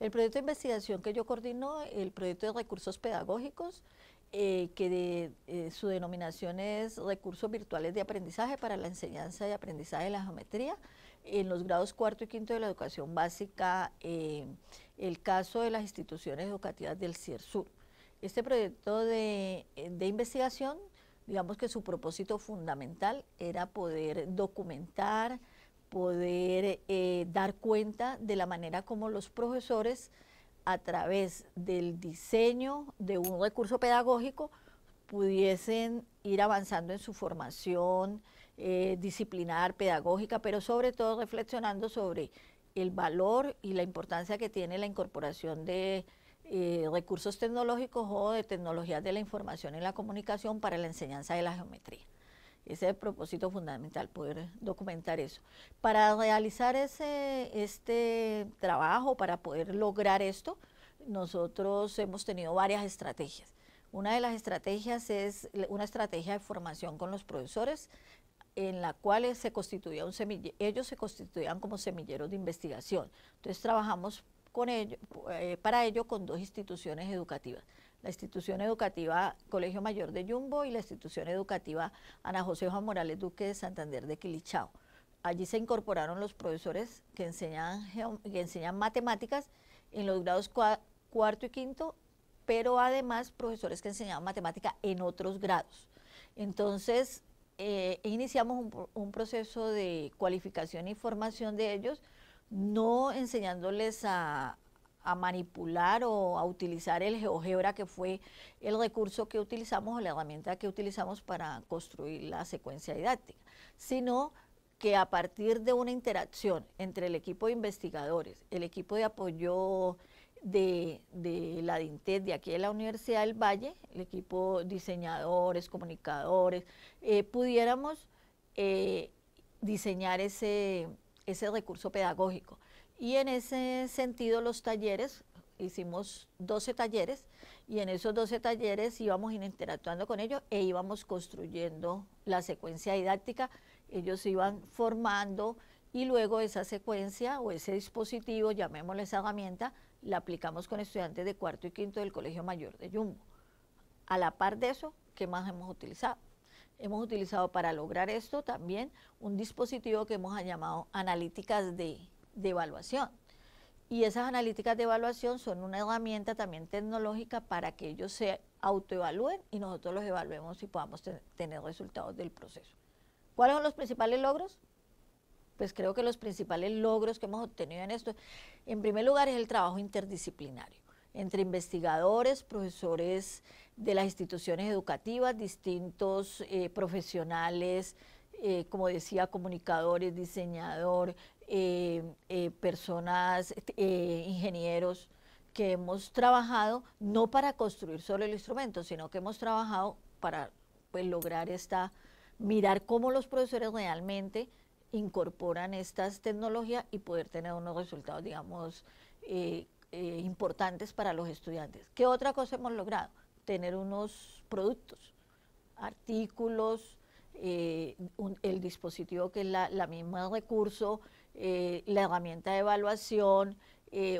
El proyecto de investigación que yo coordino, el proyecto de recursos pedagógicos, eh, que eh, su denominación es Recursos Virtuales de Aprendizaje para la Enseñanza y Aprendizaje de la Geometría, en los grados cuarto y quinto de la educación básica, eh, el caso de las instituciones educativas del Sur. Este proyecto de investigación, digamos que su propósito fundamental era poder documentar, poder eh, dar cuenta de la manera como los profesores a través del diseño de un recurso pedagógico pudiesen ir avanzando en su formación eh, disciplinar, pedagógica, pero sobre todo reflexionando sobre el valor y la importancia que tiene la incorporación de eh, recursos tecnológicos o de tecnologías de la información y la comunicación para la enseñanza de la geometría. Ese es el propósito fundamental, poder documentar eso. Para realizar este trabajo, para poder lograr esto, nosotros hemos tenido varias estrategias. Una de las estrategias es una estrategia de formación con los profesores, en la cual se constituía un semillero, ellos se constituían como semilleros de investigación. Entonces trabajamos eh, para ello con dos instituciones educativas la institución educativa Colegio Mayor de Yumbo y la institución educativa Ana José Juan Morales Duque de Santander de Quilichao. Allí se incorporaron los profesores que enseñan, que enseñan matemáticas en los grados cuarto y quinto, pero además profesores que enseñaban matemática en otros grados. Entonces, eh, iniciamos un proceso de cualificación y formación de ellos, no enseñándoles a, a manipular o a utilizar el GeoGebra, que fue el recurso que utilizamos o la herramienta que utilizamos para construir la secuencia didáctica, sino que a partir de una interacción entre el equipo de investigadores, el equipo de apoyo de, la DINTED de aquí de la Universidad del Valle, el equipo diseñadores, comunicadores, eh, pudiéramos eh, diseñar ese, ese recurso pedagógico. Y en ese sentido los talleres, hicimos 12 talleres y en esos 12 talleres íbamos interactuando con ellos e íbamos construyendo la secuencia didáctica, ellos iban formando y luego esa secuencia o ese dispositivo, llamémosle esa herramienta, la aplicamos con estudiantes de cuarto y quinto del Colegio Mayor de Yumbo. A la par de eso, ¿qué más hemos utilizado? Hemos utilizado para lograr esto también un dispositivo que hemos llamado analíticas de, evaluación. Y esas analíticas de evaluación son una herramienta también tecnológica para que ellos se autoevalúen y nosotros los evaluemos y podamos tener resultados del proceso. ¿Cuáles son los principales logros? Pues creo que los principales logros que hemos obtenido en esto, en primer lugar, es el trabajo interdisciplinario entre investigadores, profesores de las instituciones educativas, distintos eh, profesionales, eh, como decía, comunicadores, diseñador, eh, personas, ingenieros, que hemos trabajado no para construir solo el instrumento, sino que hemos trabajado para pues, lograr esta, mirar cómo los profesores realmente incorporan estas tecnologías y poder tener unos resultados, digamos, eh, importantes para los estudiantes. ¿Qué otra cosa hemos logrado? Tener unos productos, artículos, eh, el dispositivo que es la, misma recurso, eh, la herramienta de evaluación,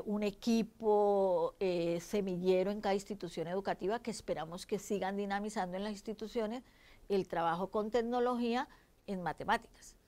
un equipo semillero en cada institución educativa que esperamos que sigan dinamizando en las instituciones el trabajo con tecnología en matemáticas.